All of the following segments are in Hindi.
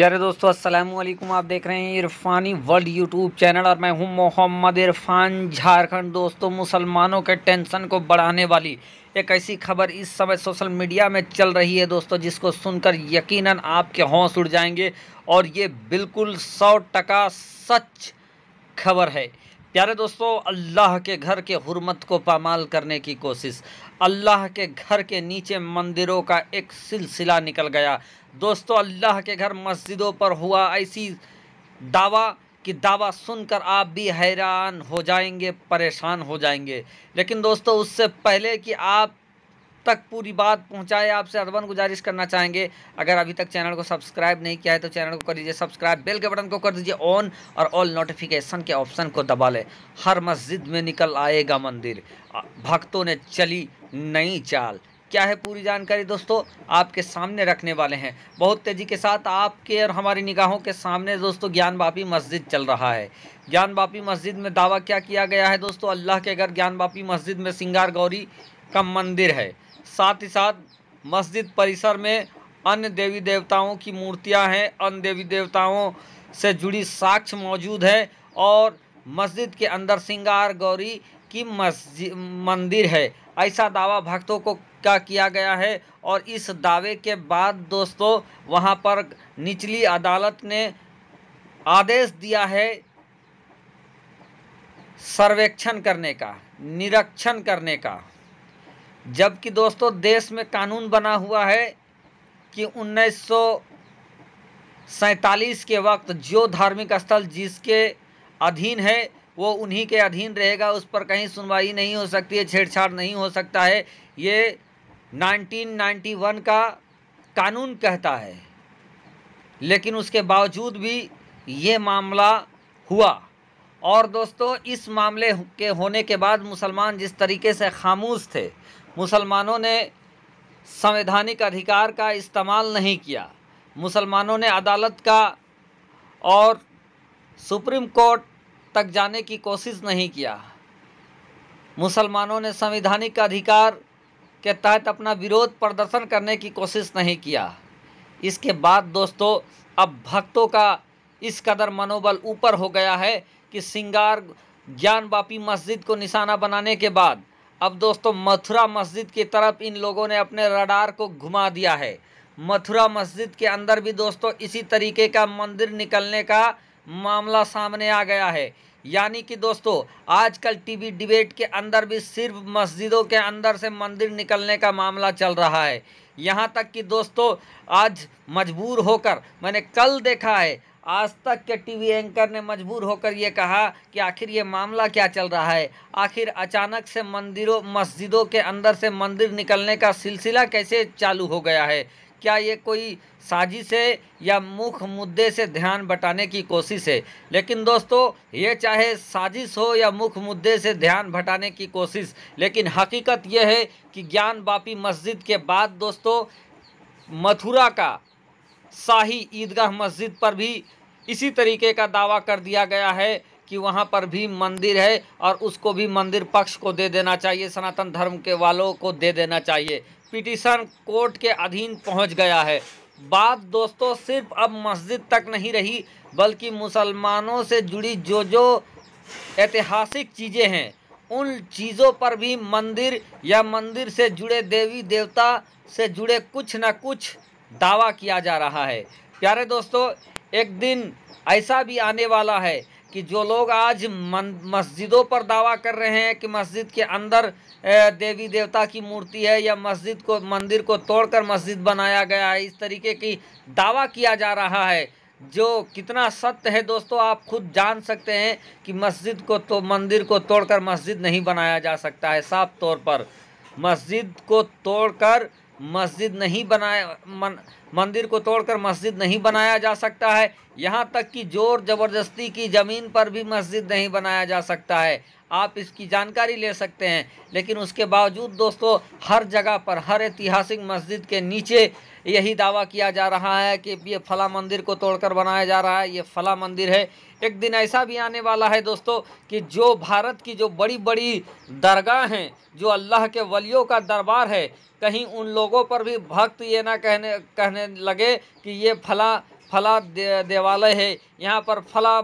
प्यारे दोस्तों अस्सलाम वालेकुम आप देख रहे हैं इरफानी वर्ल्ड यूट्यूब चैनल और मैं हूं मोहम्मद इरफान झारखंड दोस्तों मुसलमानों के टेंशन को बढ़ाने वाली एक ऐसी खबर इस समय सोशल मीडिया में चल रही है दोस्तों जिसको सुनकर यकीनन आपके हौस उड़ जाएंगे और ये बिल्कुल सौ टका सच खबर है प्यारे दोस्तों अल्लाह के घर के हरमत को पामाल करने की कोशिश अल्लाह के घर के नीचे मंदिरों का एक सिलसिला निकल गया दोस्तों अल्लाह के घर मस्जिदों पर हुआ ऐसी दावा कि दावा सुनकर आप भी हैरान हो जाएंगे परेशान हो जाएंगे लेकिन दोस्तों उससे पहले कि आप तक पूरी बात पहुंचाए आपसे अदबन गुजारिश करना चाहेंगे अगर अभी तक चैनल को सब्सक्राइब नहीं किया है तो चैनल को कर दीजिए सब्सक्राइब बेल के बटन को कर दीजिए ऑन और ऑल नोटिफिकेशन के ऑप्शन को दबा लें हर मस्जिद में निकल आएगा मंदिर भक्तों ने चली नई चाल क्या है पूरी जानकारी दोस्तों आपके सामने रखने वाले हैं बहुत तेज़ी के साथ आपके और हमारी निगाहों के सामने दोस्तों ज्ञान बापी मस्जिद चल रहा है ज्ञान बापी मस्जिद में दावा क्या किया गया है दोस्तों अल्लाह के घर ज्ञान बापी मस्जिद में सिंगार गौरी का मंदिर है साथ ही साथ मस्जिद परिसर में अन्य देवी देवताओं की मूर्तियाँ हैं अन्य देवी देवताओं से जुड़ी साक्ष्य मौजूद है और मस्जिद के अंदर सिंगार गौरी की मस्जिद मंदिर है ऐसा दावा भक्तों को का किया गया है और इस दावे के बाद दोस्तों वहां पर निचली अदालत ने आदेश दिया है सर्वेक्षण करने का निरीक्षण करने का जबकि दोस्तों देश में कानून बना हुआ है कि उन्नीस सैतालीस के वक्त जो धार्मिक स्थल जिसके अधीन है वो उन्हीं के अधीन रहेगा उस पर कहीं सुनवाई नहीं हो सकती है छेड़छाड़ नहीं हो सकता है ये 1991 का कानून कहता है लेकिन उसके बावजूद भी ये मामला हुआ और दोस्तों इस मामले के होने के बाद मुसलमान जिस तरीके से खामोश थे मुसलमानों ने संवैधानिक अधिकार का इस्तेमाल नहीं किया मुसलमानों ने अदालत का और सुप्रीम कोर्ट तक जाने की कोशिश नहीं किया मुसलमानों ने संवैधानिक अधिकार के तहत अपना विरोध प्रदर्शन करने की कोशिश नहीं किया इसके बाद दोस्तों अब भक्तों का इस कदर मनोबल ऊपर हो गया है कि सिंगार ज्ञान बापी मस्जिद को निशाना बनाने के बाद अब दोस्तों मथुरा मस्जिद की तरफ इन लोगों ने अपने रडार को घुमा दिया है मथुरा मस्जिद के अंदर भी दोस्तों इसी तरीके का मंदिर निकलने का मामला सामने आ गया है यानी कि दोस्तों आजकल टीवी डिबेट के अंदर भी सिर्फ मस्जिदों के अंदर से मंदिर निकलने का मामला चल रहा है यहाँ तक कि दोस्तों आज मजबूर होकर मैंने कल देखा है आज तक के टीवी एंकर ने मजबूर होकर ये कहा कि आखिर ये मामला क्या चल रहा है आखिर अचानक से मंदिरों मस्जिदों के अंदर से मंदिर निकलने का सिलसिला कैसे चालू हो गया है क्या ये कोई साजिश है या मुख्य मुद्दे से ध्यान बटाने की कोशिश है लेकिन दोस्तों ये चाहे साजिश हो या मुख्य मुद्दे से ध्यान भटाने की कोशिश लेकिन हकीकत यह है कि ज्ञान बापी मस्जिद के बाद दोस्तों मथुरा का शाही ईदगाह मस्जिद पर भी इसी तरीके का दावा कर दिया गया है कि वहाँ पर भी मंदिर है और उसको भी मंदिर पक्ष को दे देना चाहिए सनातन धर्म के वालों को दे देना चाहिए पिटीशन कोर्ट के अधीन पहुंच गया है बात दोस्तों सिर्फ अब मस्जिद तक नहीं रही बल्कि मुसलमानों से जुड़ी जो जो ऐतिहासिक चीज़ें हैं उन चीज़ों पर भी मंदिर या मंदिर से जुड़े देवी देवता से जुड़े कुछ ना कुछ दावा किया जा रहा है प्यारे दोस्तों एक दिन ऐसा भी आने वाला है कि जो लोग आज मस्जिदों पर दावा कर रहे हैं कि मस्जिद के अंदर देवी देवता की मूर्ति है या मस्जिद को मंदिर को तोड़कर मस्जिद बनाया गया है इस तरीके की दावा किया जा रहा है जो कितना सत्य है दोस्तों आप खुद जान सकते हैं कि मस्जिद को तो मंदिर को तोड़कर मस्जिद नहीं बनाया जा सकता है साफ तौर पर मस्जिद को तोड़कर मस्जिद नहीं बनाया मन मंदिर को तोड़कर मस्जिद नहीं बनाया जा सकता है यहाँ तक कि जोर ज़बरदस्ती की ज़मीन पर भी मस्जिद नहीं बनाया जा सकता है आप इसकी जानकारी ले सकते हैं लेकिन उसके बावजूद दोस्तों हर जगह पर हर ऐतिहासिक मस्जिद के नीचे यही दावा किया जा रहा है कि ये फला मंदिर को तोड़कर बनाया जा रहा है ये फला मंदिर है एक दिन ऐसा भी आने वाला है दोस्तों कि जो भारत की जो बड़ी बड़ी दरगाह हैं जो अल्लाह के वलियों का दरबार है कहीं उन लोगों पर भी भक्त ये ना कहने कहने लगे कि ये फला फला देवालय है यहाँ पर फला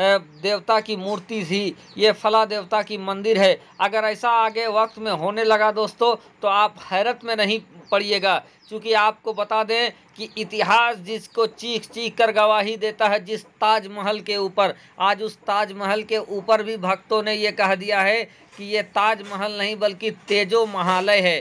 देवता की मूर्ति थी ये फला देवता की मंदिर है अगर ऐसा आगे वक्त में होने लगा दोस्तों तो आप हैरत में नहीं पड़िएगा क्योंकि आपको बता दें कि इतिहास जिसको चीख चीख कर गवाही देता है जिस ताजमहल के ऊपर आज उस ताजमहल के ऊपर भी भक्तों ने ये कह दिया है कि ये ताजमहल नहीं बल्कि तेजो महालय है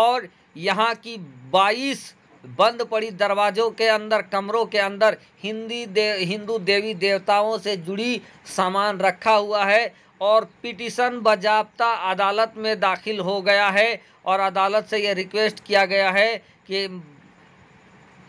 और यहाँ की बाईस बंद पड़ी दरवाजों के अंदर कमरों के अंदर हिंदी दे हिंदू देवी देवताओं से जुड़ी सामान रखा हुआ है और पिटिशन बजाबता अदालत में दाखिल हो गया है और अदालत से यह रिक्वेस्ट किया गया है कि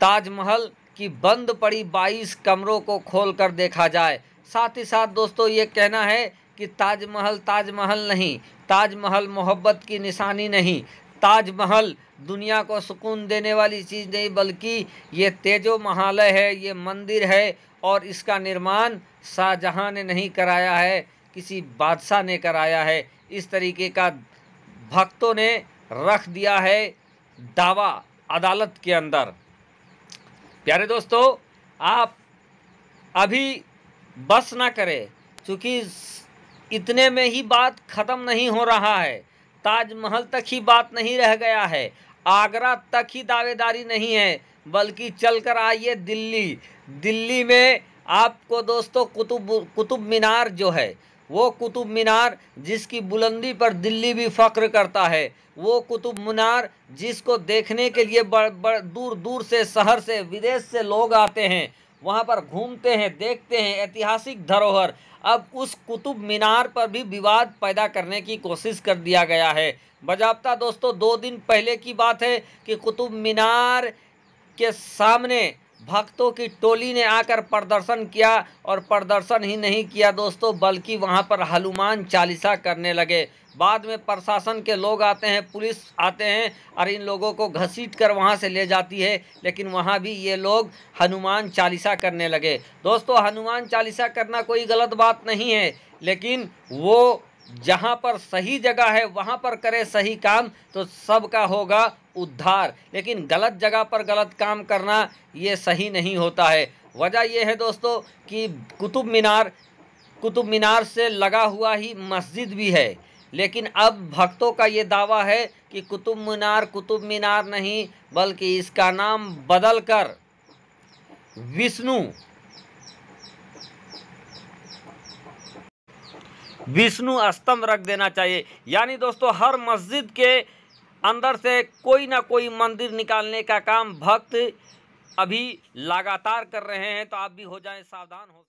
ताजमहल की बंद पड़ी 22 कमरों को खोलकर देखा जाए साथ ही साथ दोस्तों ये कहना है कि ताजमहल ताजमहल नहीं ताजमहल मोहब्बत की निशानी नहीं ताजमहल दुनिया को सुकून देने वाली चीज़ नहीं बल्कि ये तेजो महालय है ये मंदिर है और इसका निर्माण शाहजहाँ ने नहीं कराया है किसी बादशाह ने कराया है इस तरीके का भक्तों ने रख दिया है दावा अदालत के अंदर प्यारे दोस्तों आप अभी बस ना करें क्योंकि इतने में ही बात ख़त्म नहीं हो रहा है ताजमहल तक ही बात नहीं रह गया है आगरा तक ही दावेदारी नहीं है बल्कि चल कर आइए दिल्ली दिल्ली में आपको दोस्तों कुतुब कुतुब मीनार जो है वो कुतुब मीनार जिसकी बुलंदी पर दिल्ली भी फ़ख्र करता है वो कुतुब मीनार जिसको देखने के लिए बड़ बड़ दूर दूर से शहर से विदेश से लोग आते हैं वहाँ पर घूमते हैं देखते हैं ऐतिहासिक धरोहर अब उस कुतुब मीनार पर भी विवाद पैदा करने की कोशिश कर दिया गया है बजाबता दोस्तों दो दिन पहले की बात है कि कुतुब मीनार के सामने भक्तों की टोली ने आकर प्रदर्शन किया और प्रदर्शन ही नहीं किया दोस्तों बल्कि वहाँ पर हनुमान चालीसा करने लगे बाद में प्रशासन के लोग आते हैं पुलिस आते हैं और इन लोगों को घसीट कर वहाँ से ले जाती है लेकिन वहाँ भी ये लोग हनुमान चालीसा करने लगे दोस्तों हनुमान चालीसा करना कोई गलत बात नहीं है लेकिन वो जहाँ पर सही जगह है वहाँ पर करे सही काम तो सबका होगा उद्धार लेकिन गलत जगह पर गलत काम करना ये सही नहीं होता है वजह यह है दोस्तों कि कुतुब मीनार कुतुब मीनार से लगा हुआ ही मस्जिद भी है लेकिन अब भक्तों का ये दावा है कि कुतुब मीनार कुतुब मीनार नहीं बल्कि इसका नाम बदल कर विष्णु विष्णु स्तंभ रख देना चाहिए यानी दोस्तों हर मस्जिद के अंदर से कोई ना कोई मंदिर निकालने का काम भक्त अभी लगातार कर रहे हैं तो आप भी हो जाएं सावधान हो